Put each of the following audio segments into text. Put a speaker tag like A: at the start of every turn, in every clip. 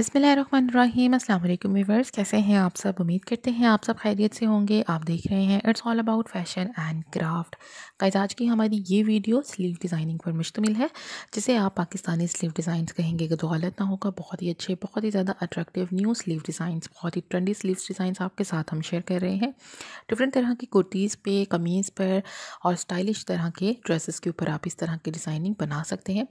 A: अस्सलाम अल्लाम वीवर्स कैसे हैं आप सब उम्मीद करते हैं आप सब खैरियत से होंगे आप देख रहे हैं it's all about fashion and craft guys आज की हमारी ये वीडियो स्लीव डिज़ाइनिंग पर मुश्तमिल है जिसे आप पाकिस्तानी स्लीव डिज़ाइन कहेंगे कि तो गलत ना होगा बहुत ही अच्छे बहुत ही ज़्यादा अट्रैक्टिव न्यू स्लीव डिज़ाइन बहुत ही ट्रेंडी स्लीव डिज़ाइन आपके साथ हम शेयर कर रहे हैं डिफरेंट तरह की कुर्तीज़ पे कमीज़ पर और स्टाइलिश तरह के ड्रेसेस के ऊपर आप इस तरह की डिज़ाइनिंग बना सकते हैं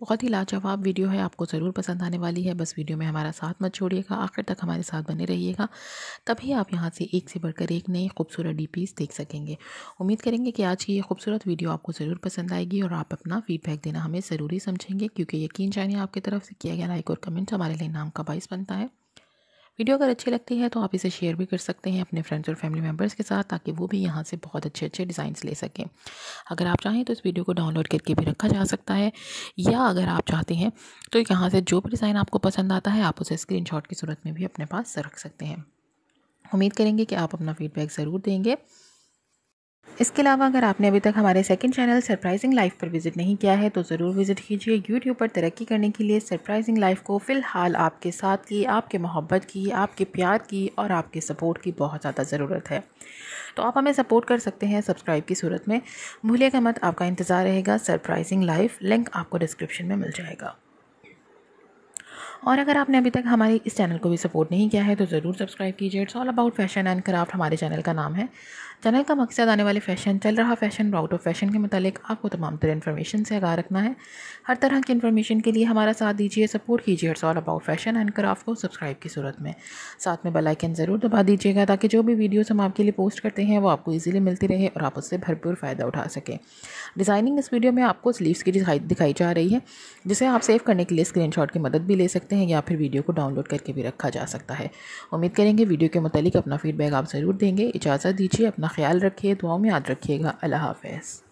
A: बहुत ही लाजवाब वीडियो है आपको ज़रूर पसंद आने वाली है बस वीडियो में हमारा साथ मत छोड़िएगा आखिर तक हमारे साथ बने रहिएगा तभी आप यहाँ से एक से बढ़कर एक नई खूबसूरत डी देख सकेंगे उम्मीद करेंगे कि आज की ये खूबसूरत वीडियो आपको ज़रूर पसंद आएगी और आप अपना फीडबैक देना हमें ज़रूरी समझेंगे क्योंकि यकीन जानिए आपकी तरफ से किया गया लाइक और कमेंट हमारे लिए नाम का बाइस बनता है वीडियो अगर अच्छी लगती है तो आप इसे शेयर भी कर सकते हैं अपने फ्रेंड्स और फैमिली मेम्बर्स के साथ ताकि वो भी यहाँ से बहुत अच्छे अच्छे डिज़ाइंस ले सकें अगर आप चाहें तो इस वीडियो को डाउनलोड करके भी रखा जा सकता है या अगर आप चाहते हैं तो यहाँ से जो भी डिज़ाइन आपको पसंद आता है आप उसे स्क्रीन की सूरत में भी अपने पास रख सकते हैं उम्मीद करेंगे कि आप अपना फीडबैक ज़रूर देंगे इसके अलावा अगर आपने अभी तक हमारे सेकंड चैनल सरप्राइजिंग लाइफ पर विजिट नहीं किया है तो ज़रूर विजिट कीजिए यूट्यूब पर तरक्की करने के लिए सरप्राइजिंग लाइफ को फ़िलहाल आपके साथ की आपके मोहब्बत की आपके प्यार की और आपके सपोर्ट की बहुत ज़्यादा ज़रूरत है तो आप हमें सपोर्ट कर सकते हैं सब्सक्राइब की सूरत में भूलिएगा मत आपका इंतज़ार रहेगा सरप्राइजिंग लाइफ लिंक आपको डिस्क्रिप्शन में मिल जाएगा और अगर आपने अभी तक हमारे इस चैनल को भी सपोर्ट नहीं किया है तो ज़रूर सब्सक्राइब कीजिए it's all about fashion and craft हमारे चैनल का नाम है चैनल का मकसद आने वाले फैशन चल रहा फैशन आउट ऑफ फैशन के मतलब आपको तमाम तरह इन्फॉर्मेशन से आगा रखना है हर तरह की इन्फॉर्मेशन के लिए हमारा साथ दीजिए सपोर्ट कीजिए it's all about fashion and craft को सब्सक्राइब की सूरत में साथ में बेलाइकन ज़रूर दबा दीजिएगा ताकि जो भी वीडियोज़ हम आपके लिए पोस्ट करते हैं वो आपको ईजिली मिलती रहे और आप उससे भरपूर फ़ायदा उठा सकें डिज़ाइनिंग इस वीडियो में आपको स्लीव्स की दिखाई दिखाई जा रही है जिसे आप सेव करने के लिए स्क्रीन की मदद भी ले सकते सकते हैं या फिर वीडियो को डाउनलोड करके भी रखा जा सकता है उम्मीद करेंगे वीडियो के मतलब अपना फ़ीडबैक आप ज़रूर देंगे इजाज़त दीजिए अपना ख्याल रखिए दुआओं में याद रखिएगा अल्लाह हाफ़